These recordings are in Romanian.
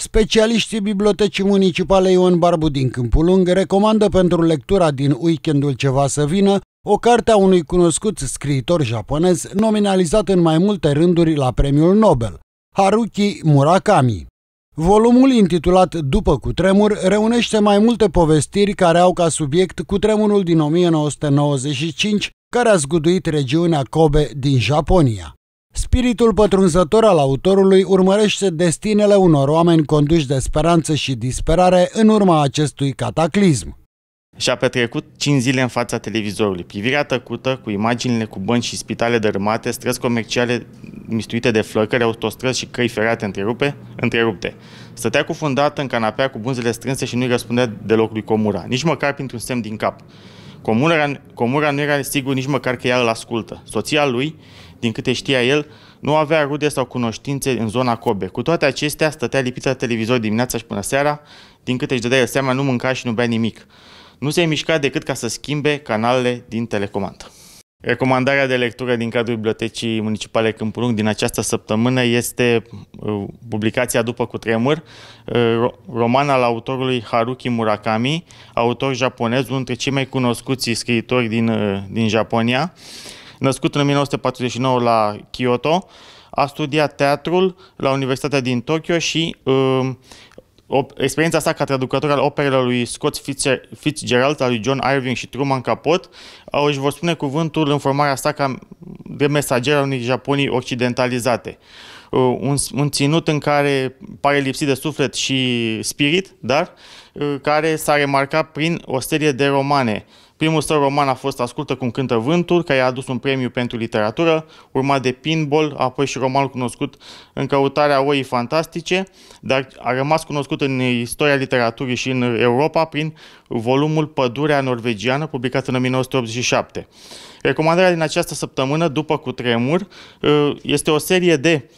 Specialiștii Bibliotecii Municipale Ion Barbu din Câmpul Lung recomandă pentru lectura din weekendul ceva să vină o carte a unui cunoscut scriitor japonez nominalizat în mai multe rânduri la premiul Nobel, Haruki Murakami. Volumul intitulat După cutremur reunește mai multe povestiri care au ca subiect cutremurul din 1995 care a zguduit regiunea Kobe din Japonia. Spiritul pătrunzător al autorului urmărește destinele unor oameni conduși de speranță și disperare în urma acestui cataclism. Și-a petrecut 5 zile în fața televizorului. Privirea tăcută, cu imaginile cu bănci și spitale dărâmate, străzi comerciale mistuite de flăcări, autostrăzi și căi ferate întrerupe, întrerupte. Stătea cufundată în canapea cu bunzele strânse și nu-i răspundea deloc lui Comura, nici măcar printr-un semn din cap. Comura, comura nu era sigur nici măcar că ea îl ascultă. Soția lui, din câte știa el, nu avea rude sau cunoștințe în zona Kobe. Cu toate acestea, stătea lipită la televizor dimineața și până seara, din câte își dădea el seama, nu mânca și nu bea nimic. Nu se mișca decât ca să schimbe canalele din telecomandă. Recomandarea de lectură din cadrul Bibliotecii Municipale Câmpul Lung din această săptămână este uh, publicația După cutremur, uh, roman al autorului Haruki Murakami, autor japonez, unul dintre cei mai cunoscuți scriitori din, uh, din Japonia. Născut în 1949 la Kyoto, a studiat teatrul la Universitatea din Tokyo și uh, experiența sa ca traducător al operelor lui Scott Fitzgerald, al lui John Irving și Truman Capote, își vor spune cuvântul în formarea sa ca de mesager al unui Japonii occidentalizate. Uh, un, un ținut în care pare lipsit de suflet și spirit, dar uh, care s-a remarcat prin o serie de romane Primul său roman a fost Ascultă cum cântă vântul, care a adus un premiu pentru literatură, urmat de Pinball, apoi și romanul cunoscut În căutarea oii fantastice, dar a rămas cunoscut în istoria literaturii și în Europa prin volumul Pădurea norvegiană, publicat în 1987. Recomandarea din această săptămână, după cu tremur, este o serie de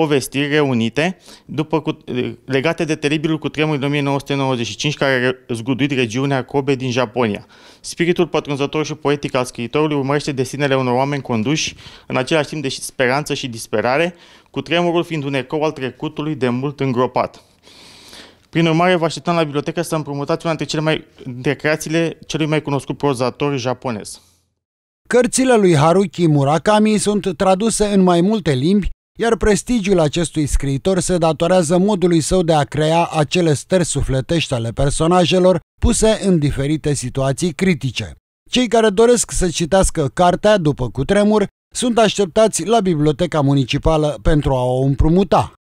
povestiri reunite după cu, legate de teribilul cutremur din 1995 care a zguduit regiunea Kobe din Japonia. Spiritul pătrunzător și poetic al scriitorului urmărește destinele unor oameni conduși în același timp de speranță și disperare, cu tremurul fiind un ecou al trecutului de mult îngropat. Prin urmare, vă așteptăm la bibliotecă să împrumutați una dintre, cele mai, dintre creațiile celui mai cunoscut prozator japonez. Cărțile lui Haruki Murakami sunt traduse în mai multe limbi, iar prestigiul acestui scriitor se datorează modului său de a crea acele stări sufletești ale personajelor puse în diferite situații critice. Cei care doresc să citească cartea după cutremur sunt așteptați la Biblioteca Municipală pentru a o împrumuta.